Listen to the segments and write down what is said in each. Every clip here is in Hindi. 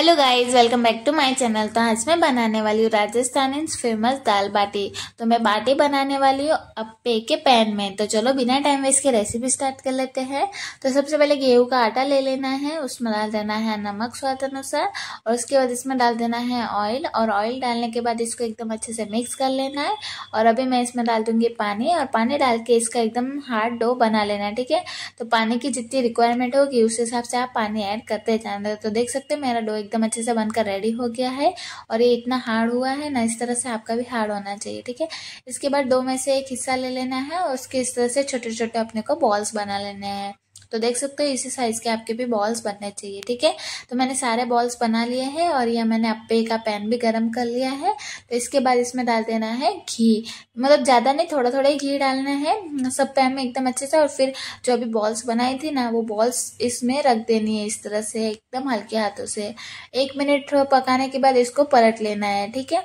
hello guys welcome back to my channel तो आज मैं बनाने वाली हूँ राजस्थान इंस फेमस दाल बाटी तो मैं बाटी बनाने वाली हूँ अप्पे के पैन में तो चलो बिना टाइम वेस्ट के रेसिपी स्टार्ट कर लेते हैं तो सबसे पहले गेहूं का आटा ले लेना है उसमें डाल देना है नमक स्वाद अनुसार और उसके बाद इसमें डाल देना है ऑयल और ऑयल डालने के बाद इसको एकदम अच्छे से मिक्स कर लेना है और अभी मैं इसमें डाल दूंगी पानी और पानी डाल के इसका एकदम हार्ड डो बना लेना है ठीक है तो पानी की जितनी रिक्वायरमेंट होगी उस हिसाब से आप पानी ऐड करते जाना तो देख सकते मेरा डो एकदम अच्छे से बनकर रेडी हो गया है और ये इतना हार्ड हुआ है ना इस तरह से आपका भी हार्ड होना चाहिए ठीक है इसके बाद दो में से एक हिस्सा ले लेना है और उसके इस तरह से छोटे छोटे अपने को बॉल्स बना लेने हैं तो देख सकते हो इसी साइज़ के आपके भी बॉल्स बनने चाहिए ठीक है तो मैंने सारे बॉल्स बना लिए हैं और यह मैंने अपे का पैन भी गर्म कर लिया है तो इसके बाद इसमें डाल देना है घी मतलब ज़्यादा नहीं थोड़ा थोड़ा ही घी डालना है सब पैन में एकदम अच्छे से और फिर जो अभी बॉल्स बनाई थी ना वो बॉल्स इसमें रख देनी है इस तरह से एकदम हल्के हाथों से एक मिनट पकाने के बाद इसको पलट लेना है ठीक है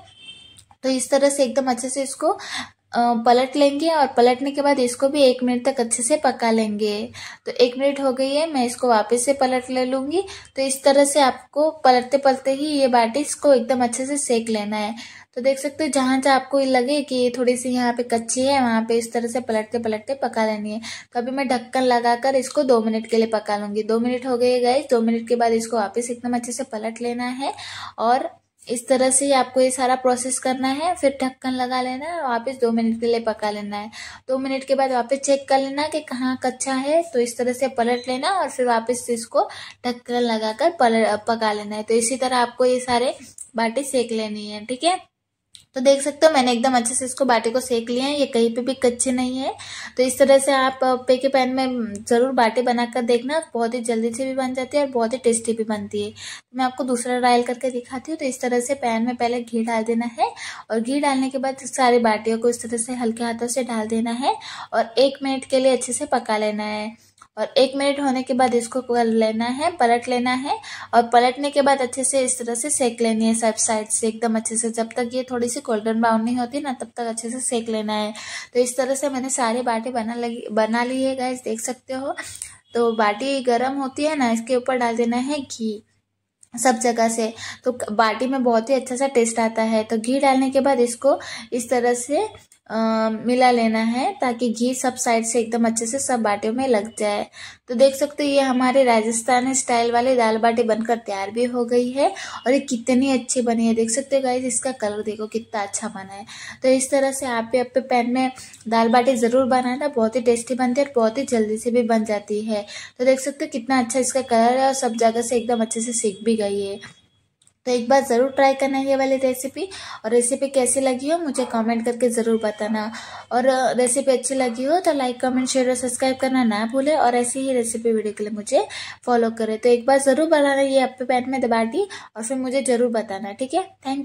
तो इस तरह से एकदम अच्छे से इसको पलट लेंगे और पलटने के बाद इसको भी एक मिनट तक अच्छे से पका लेंगे तो एक मिनट हो गई है मैं इसको वापस से पलट ले लूँगी तो इस तरह से आपको पलटते पलटते ही ये बाटी इसको एकदम अच्छे से सेक लेना है तो देख सकते हो जहाँ जहाँ आपको ये लगे कि ये थोड़ी सी यहाँ पे कच्ची है वहाँ पे इस तरह से पलटते पलटते पका लेनी है तो अभी मैं ढक्कन लगाकर इसको दो मिनट के लिए पका लूँगी दो मिनट हो गए गए दो मिनट के बाद इसको वापस एकदम अच्छे से पलट लेना है और इस तरह से आपको ये सारा प्रोसेस करना है फिर ढक्कन लगा लेना है वापस दो मिनट के लिए पका लेना है दो मिनट के बाद वापस चेक कर लेना कि कहाँ कच्चा है तो इस तरह से पलट लेना और फिर वापस इसको ढक्कन लगाकर पलट पका लेना है तो इसी तरह आपको ये सारे बाटी सेक लेनी है ठीक है तो देख सकते हो मैंने एकदम अच्छे से इसको बाटे को सेक लिया है ये कहीं पे भी कच्चे नहीं है तो इस तरह से आप पे के पैन में ज़रूर बाटे बनाकर देखना बहुत ही जल्दी से भी बन जाती है और बहुत ही टेस्टी भी बनती है तो मैं आपको दूसरा डायल करके दिखाती हूँ तो इस तरह से पैन में पहले घी डाल देना है और घी डालने के बाद सारे बाटियों को इस तरह से हल्के हाथों से डाल देना है और एक मिनट के लिए अच्छे से पका लेना है और एक मिनट होने के बाद इसको कर लेना है पलट लेना है और पलटने के बाद अच्छे से इस तरह से सेक लेनी है सब साइड से एकदम अच्छे से जब तक ये थोड़ी सी गोल्डन ब्राउन नहीं होती ना तब तक अच्छे से सेक लेना है तो इस तरह से मैंने सारे बाटी बना लगी बना ली है गैस देख सकते हो तो बाटी गर्म होती है ना इसके ऊपर डाल देना है घी सब जगह से तो बाटी में बहुत ही अच्छा सा टेस्ट आता है तो घी डालने के बाद इसको इस तरह से आ, मिला लेना है ताकि घी सब साइड से एकदम अच्छे से सब बाटियों में लग जाए तो देख सकते हो ये हमारे राजस्थानी स्टाइल वाली दाल बाटी बनकर तैयार भी हो गई है और ये कितनी अच्छी बनी है देख सकते हो गाइज इसका कलर देखो कितना अच्छा बना है तो इस तरह से आप भी अपने पैन में दाल बाटी ज़रूर बनाना बहुत ही टेस्टी बनती है और बहुत ही जल्दी से भी बन जाती है तो देख सकते हो कितना अच्छा इसका कलर है और सब जगह से एकदम अच्छे से सीख भी गए गई है तो एक बार ज़रूर ट्राई करना ये वाली रेसिपी और रेसिपी कैसी लगी हो मुझे कमेंट करके ज़रूर बताना और रेसिपी अच्छी लगी हो तो लाइक कमेंट शेयर और सब्सक्राइब करना ना भूले और ऐसी ही रेसिपी वीडियो के लिए मुझे फॉलो करें तो एक बार ज़रूर बनाना ये अपे पैन में दबा दी और फिर मुझे ज़रूर बताना ठीक है थैंक यू